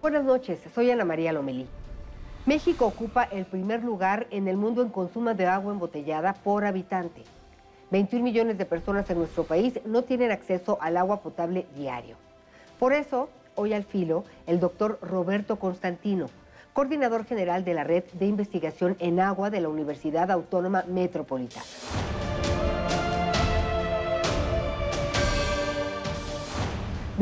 Buenas noches, soy Ana María Lomelí. México ocupa el primer lugar en el mundo en consumo de agua embotellada por habitante. 21 millones de personas en nuestro país no tienen acceso al agua potable diario. Por eso, hoy al filo, el doctor Roberto Constantino, coordinador general de la Red de Investigación en Agua de la Universidad Autónoma Metropolitana.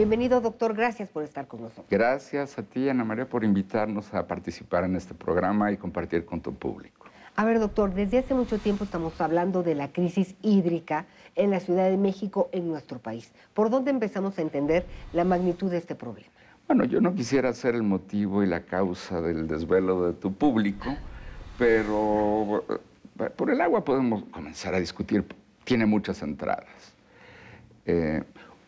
Bienvenido, doctor. Gracias por estar con nosotros. Gracias a ti, Ana María, por invitarnos a participar en este programa y compartir con tu público. A ver, doctor, desde hace mucho tiempo estamos hablando de la crisis hídrica en la Ciudad de México, en nuestro país. ¿Por dónde empezamos a entender la magnitud de este problema? Bueno, yo no quisiera ser el motivo y la causa del desvelo de tu público, pero eh, por el agua podemos comenzar a discutir. Tiene muchas entradas. Eh,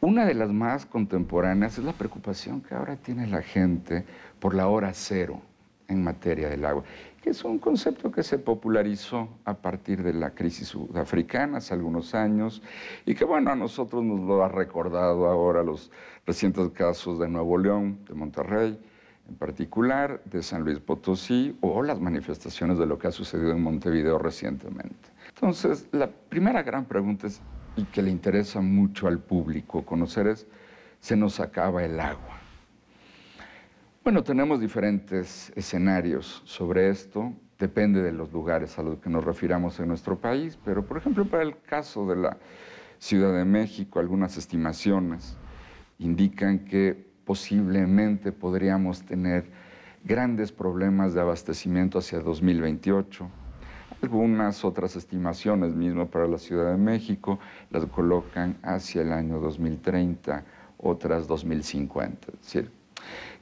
una de las más contemporáneas es la preocupación que ahora tiene la gente por la hora cero en materia del agua, que es un concepto que se popularizó a partir de la crisis sudafricana hace algunos años y que, bueno, a nosotros nos lo ha recordado ahora los recientes casos de Nuevo León, de Monterrey, en particular de San Luis Potosí o las manifestaciones de lo que ha sucedido en Montevideo recientemente. Entonces, la primera gran pregunta es, y que le interesa mucho al público conocer es Se nos acaba el agua. Bueno, tenemos diferentes escenarios sobre esto, depende de los lugares a los que nos refiramos en nuestro país, pero por ejemplo para el caso de la Ciudad de México, algunas estimaciones indican que posiblemente podríamos tener grandes problemas de abastecimiento hacia 2028 algunas otras estimaciones mismo para la Ciudad de México las colocan hacia el año 2030, otras 2050.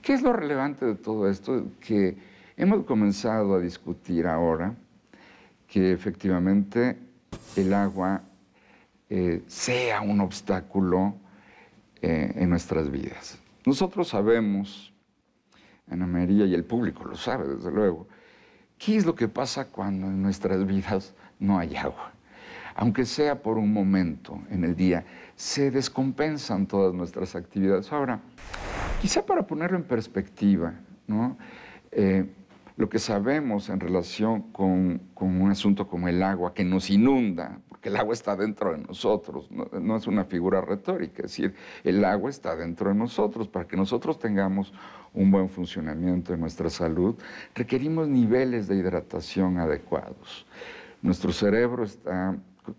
¿qué es lo relevante de todo esto? Que hemos comenzado a discutir ahora que efectivamente el agua eh, sea un obstáculo eh, en nuestras vidas. Nosotros sabemos, Ana María y el público lo sabe, desde luego, ¿Qué es lo que pasa cuando en nuestras vidas no hay agua? Aunque sea por un momento en el día, se descompensan todas nuestras actividades. Ahora, quizá para ponerlo en perspectiva, ¿no? Eh, lo que sabemos en relación con, un asunto como el agua que nos inunda, porque el agua está dentro de nosotros, no, no, es una figura retórica, es decir, el agua está dentro de nosotros. Para que nosotros tengamos un buen funcionamiento de nuestra salud, requerimos niveles de hidratación adecuados. Nuestro cerebro está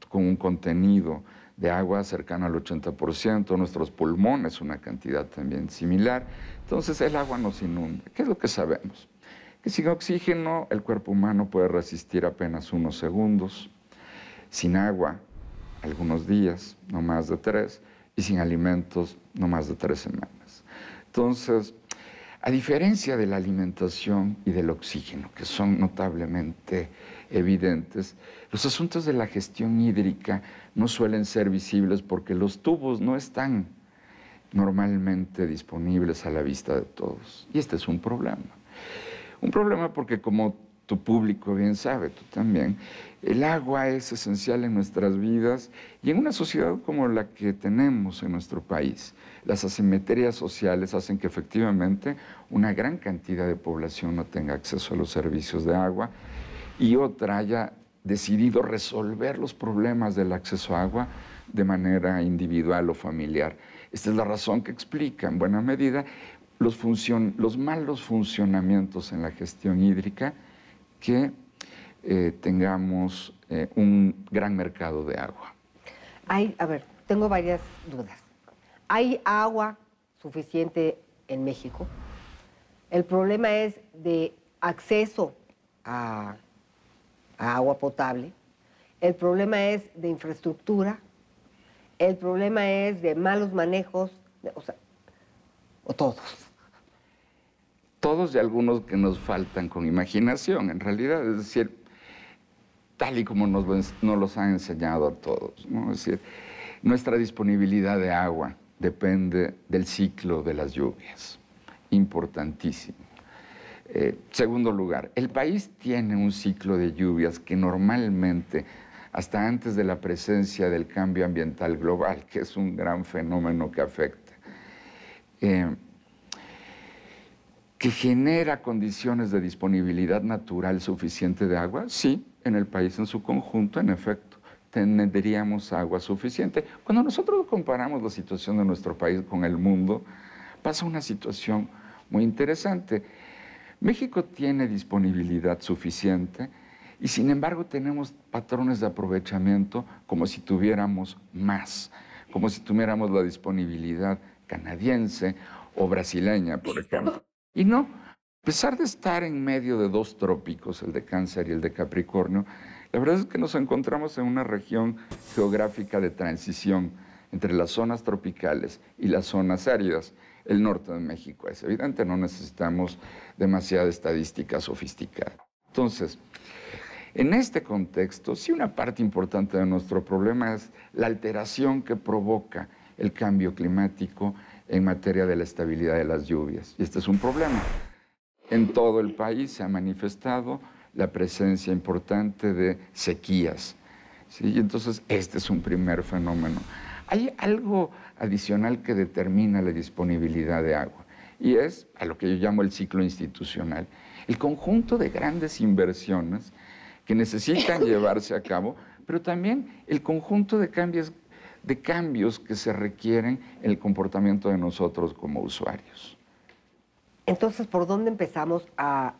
con un contenido de agua cercano al 80%, nuestros pulmones una cantidad también similar. Entonces el agua nos inunda. ¿Qué es lo que sabemos? que sin oxígeno el cuerpo humano puede resistir apenas unos segundos, sin agua algunos días, no más de tres, y sin alimentos no más de tres semanas. Entonces, a diferencia de la alimentación y del oxígeno, que son notablemente evidentes, los asuntos de la gestión hídrica no suelen ser visibles porque los tubos no están normalmente disponibles a la vista de todos. Y este es un problema. Un problema porque como tu público bien sabe, tú también, el agua es esencial en nuestras vidas y en una sociedad como la que tenemos en nuestro país. Las asimetrías sociales hacen que efectivamente una gran cantidad de población no tenga acceso a los servicios de agua y otra haya decidido resolver los problemas del acceso a agua de manera individual o familiar. Esta es la razón que explica en buena medida los, malos funcionamientos en la gestión hídrica que eh, tengamos eh, un gran mercado de agua. Hay, a ver, tengo varias dudas. ¿Hay agua suficiente en México? El problema es de acceso a, agua potable. El problema es de infraestructura. El problema es de malos manejos, o sea, o todos todos y algunos que nos faltan con imaginación, en realidad, es decir, tal y como nos, los han enseñado a todos. Es decir, nuestra disponibilidad de agua depende del ciclo de las lluvias, importantísimo. Eh, segundo lugar, el país tiene un ciclo de lluvias que normalmente, hasta antes de la presencia del cambio ambiental global, que es un gran fenómeno que afecta, eh, que genera condiciones de disponibilidad natural suficiente de agua? Sí, en el país en su conjunto, en efecto, tendríamos agua suficiente. Cuando nosotros comparamos la situación de nuestro país con el mundo, pasa una situación muy interesante. México tiene disponibilidad suficiente y sin embargo tenemos patrones de aprovechamiento como si tuviéramos más, como si tuviéramos la disponibilidad canadiense o brasileña, por ejemplo. Y no, a pesar de estar en medio de dos trópicos, el de Cáncer y el de Capricornio, la verdad es que nos encontramos en una región geográfica de transición entre las zonas tropicales y las zonas áridas. El norte de México es evidente, no necesitamos demasiada estadística sofisticada. Entonces, en este contexto, sí una parte importante de nuestro problema es la alteración que provoca el cambio climático, en materia de la estabilidad de las lluvias. Y este es un problema. En todo el país se ha manifestado la presencia importante de sequías. ¿sí? Y entonces este es un primer fenómeno. Hay algo adicional que determina la disponibilidad de agua y es a lo que yo llamo el ciclo institucional. El conjunto de grandes inversiones que necesitan llevarse a cabo, pero también el conjunto de cambios de cambios que se requieren en el comportamiento de nosotros como usuarios. Entonces, ¿por dónde empezamos a...?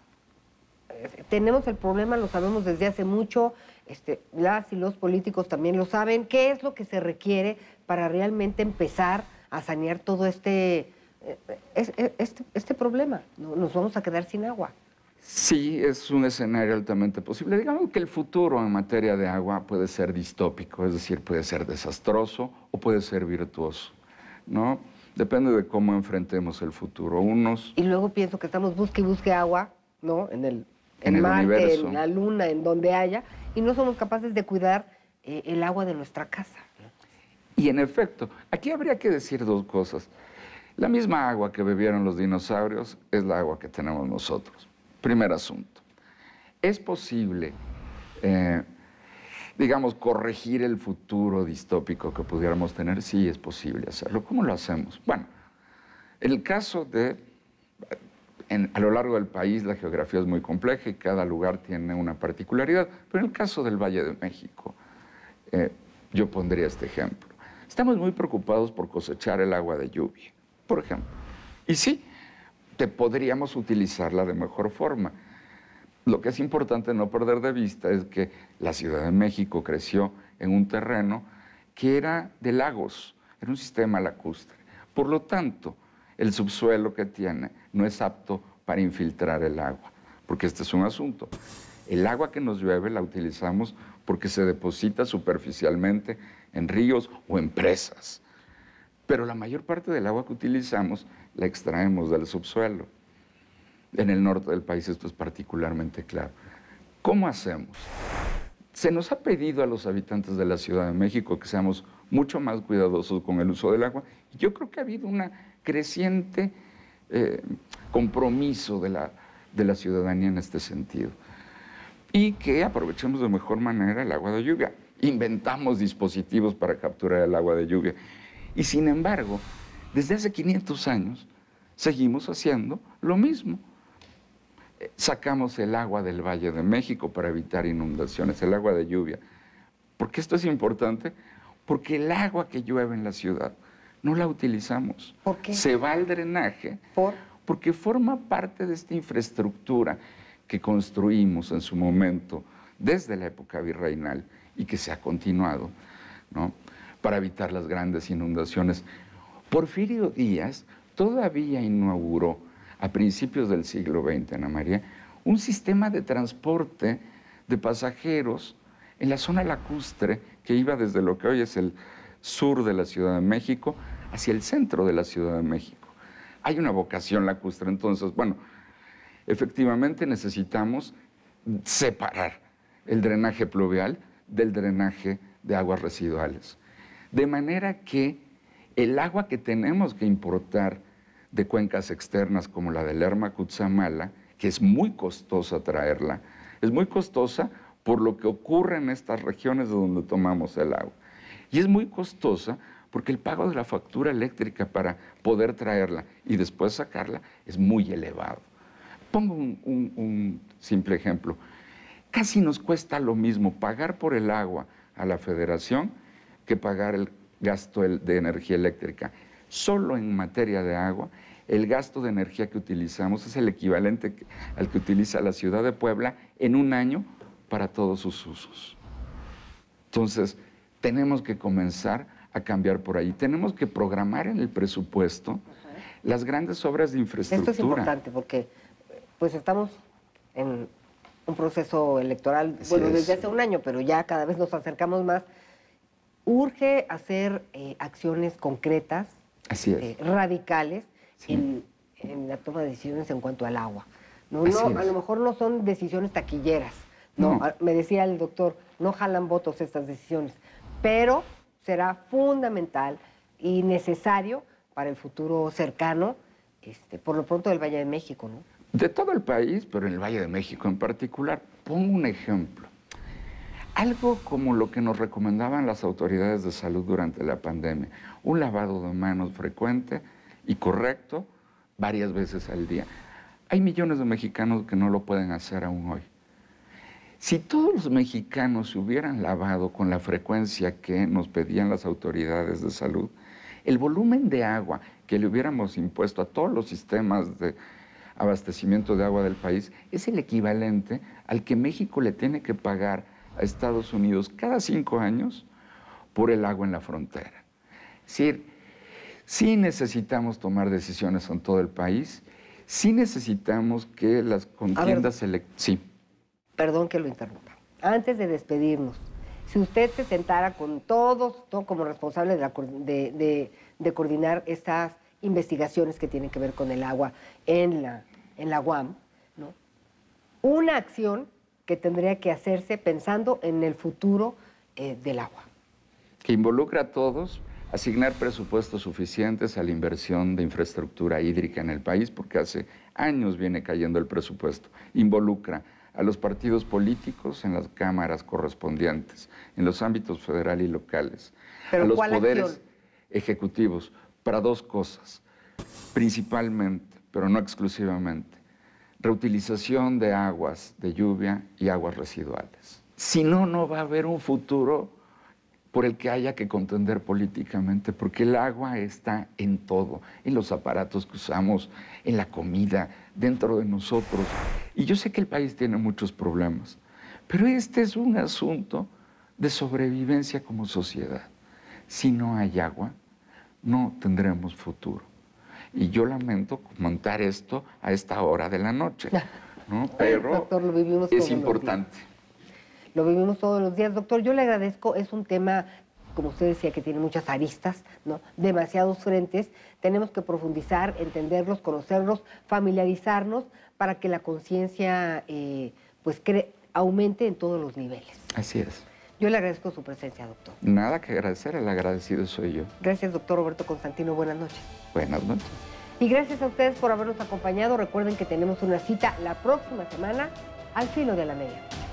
Eh, tenemos el problema, lo sabemos desde hace mucho, este, las y los políticos también lo saben. ¿Qué es lo que se requiere para realmente empezar a sanear todo este, este, este, este problema? Nos vamos a quedar sin agua. Sí, es un escenario altamente posible. Digamos que el futuro en materia de agua puede ser distópico, es decir, puede ser desastroso o puede ser virtuoso, ¿no? Depende de cómo enfrentemos el futuro. Unos... Y luego pienso que estamos busque y busque agua, ¿no? En el, en, en la Luna, en donde haya, y no somos capaces de cuidar eh, el agua de nuestra casa. Y en efecto, aquí habría que decir dos cosas. La misma agua que bebieron los dinosaurios es la agua que tenemos nosotros. Primer asunto. ¿Es posible, eh, digamos, corregir el futuro distópico que pudiéramos tener? Sí, es posible hacerlo. ¿Cómo lo hacemos? Bueno, el caso de... a lo largo del país la geografía es muy compleja y cada lugar tiene una particularidad, pero en el caso del Valle de México, eh, yo pondría este ejemplo. Estamos muy preocupados por cosechar el agua de lluvia, por ejemplo. Y sí, te podríamos utilizarla de mejor forma. Lo que es importante no perder de vista es que la Ciudad de México creció en un terreno que era de lagos, era un sistema lacustre. Por lo tanto, el subsuelo que tiene no es apto para infiltrar el agua, porque este es un asunto. El agua que nos llueve la utilizamos porque se deposita superficialmente en ríos o en presas pero la mayor parte del agua que utilizamos la extraemos del subsuelo. En el norte del país esto es particularmente claro. ¿Cómo hacemos? Se nos ha pedido a los habitantes de la Ciudad de México que seamos mucho más cuidadosos con el uso del agua. Yo creo que ha habido un creciente eh, compromiso de la, de la ciudadanía en este sentido. Y que aprovechemos de mejor manera el agua de lluvia. Inventamos dispositivos para capturar el agua de lluvia. Y sin embargo, desde hace 500 años seguimos haciendo lo mismo. Eh, sacamos el agua del Valle de México para evitar inundaciones, el agua de lluvia. ¿Por qué esto es importante? Porque el agua que llueve en la ciudad no la utilizamos. ¿Por qué? Se va al drenaje. Porque forma parte de esta infraestructura que construimos en su momento desde la época virreinal y que se ha continuado. ¿no? para evitar las grandes inundaciones. Porfirio Díaz todavía inauguró a principios del siglo XX, Ana María, un sistema de transporte de pasajeros en la zona lacustre que iba desde lo que hoy es el sur de la Ciudad de México hacia el centro de la Ciudad de México. Hay una vocación lacustre, entonces, bueno, efectivamente necesitamos separar el drenaje pluvial del drenaje de aguas residuales. De manera que el agua que tenemos que importar de cuencas externas como la del Lerma Cutzamala, que es muy costosa traerla, es muy costosa por lo que ocurre en estas regiones de donde tomamos el agua. Y es muy costosa porque el pago de la factura eléctrica para poder traerla y después sacarla es muy elevado. Pongo un simple ejemplo. Casi nos cuesta lo mismo pagar por el agua a la federación pagar el gasto de energía eléctrica. Solo en materia de agua, el gasto de energía que utilizamos es el equivalente al que utiliza la ciudad de Puebla en un año para todos sus usos. Entonces, tenemos que comenzar a cambiar por ahí. Tenemos que programar en el presupuesto las grandes obras de infraestructura. Esto es importante porque pues estamos en un proceso electoral, bueno, desde hace un año, pero ya cada vez nos acercamos más urge hacer eh, acciones concretas, eh, radicales, en, la toma de decisiones en cuanto al agua. No, a lo mejor no son decisiones taquilleras. No, ah, me decía el doctor, no jalan votos estas decisiones, pero será fundamental y necesario para el futuro cercano, este, por lo pronto del Valle de México, De todo el país, pero en el Valle de México en particular. Pongo un ejemplo. Algo como lo que nos recomendaban las autoridades de salud durante la pandemia, un lavado de manos frecuente y correcto varias veces al día. Hay millones de mexicanos que no lo pueden hacer aún hoy. Si todos los mexicanos se hubieran lavado con la frecuencia que nos pedían las autoridades de salud, el volumen de agua que le hubiéramos impuesto a todos los sistemas de abastecimiento de agua del país es el equivalente al que México le tiene que pagar a Estados Unidos cada cinco años por el agua en la frontera. Es decir, sí necesitamos tomar decisiones en todo el país, sí necesitamos que las contiendas Sí. Perdón que lo interrumpa. Antes de despedirnos, si usted se sentara con todos, como responsable de, de, coordinar estas investigaciones que tienen que ver con el agua en la, en la UAM, ¿no? una acción que tendría que hacerse pensando en el futuro eh, del agua. Que involucra a todos, asignar presupuestos suficientes a la inversión de infraestructura hídrica en el país, porque hace años viene cayendo el presupuesto. Involucra a los partidos políticos en las cámaras correspondientes, en los ámbitos federal y locales, a los poderes ejecutivos, para dos cosas, principalmente, pero no exclusivamente, reutilización de aguas de lluvia y aguas residuales. Si no, no va a haber un futuro por el que haya que contender políticamente, porque el agua está en todo, en los aparatos que usamos, en la comida, dentro de nosotros. Y yo sé que el país tiene muchos problemas, pero este es un asunto de sobrevivencia como sociedad. Si no hay agua, no tendremos futuro. Y yo lamento comentar esto a esta hora de la noche, Pero es importante. Lo vivimos todos los días. Doctor, yo le agradezco, es un tema como usted decía, que tiene muchas aristas, ¿no? demasiados frentes, tenemos que profundizar, entenderlos, conocerlos, familiarizarnos para que la conciencia eh, pues, aumente en todos los niveles. Así es. Yo le agradezco su presencia, doctor. Nada que agradecer, el agradecido soy yo. Gracias, doctor Roberto Constantino. Buenas noches. Buenas noches. Y gracias a ustedes por habernos acompañado. Recuerden que tenemos una cita la próxima semana al filo de la media.